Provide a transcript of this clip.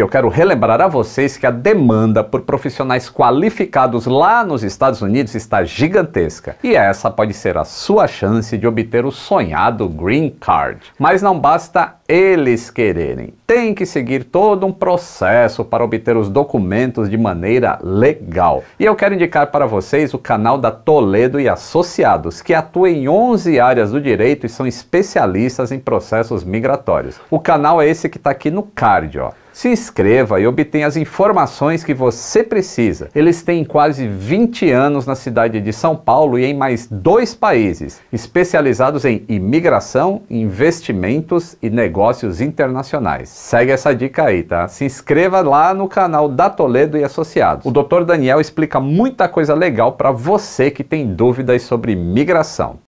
Eu quero relembrar a vocês que a demanda por profissionais qualificados lá nos Estados Unidos está gigantesca e essa pode ser a sua chance de obter o sonhado Green Card. Mas não basta eles quererem, tem que seguir todo um processo para obter os documentos de maneira legal. E eu quero indicar para vocês o canal da Toledo e Associados, que atua em 11 áreas do direito e são especialistas em processos migratórios. O canal é esse que está aqui no card, ó. Se inscreva e obtenha as informações que você precisa. Eles têm quase 20 anos na cidade de São Paulo e em mais dois países, especializados em imigração, investimentos e negócios internacionais. Segue essa dica aí, tá? Se inscreva lá no canal da Toledo e Associados. O Dr. Daniel explica muita coisa legal para você que tem dúvidas sobre imigração.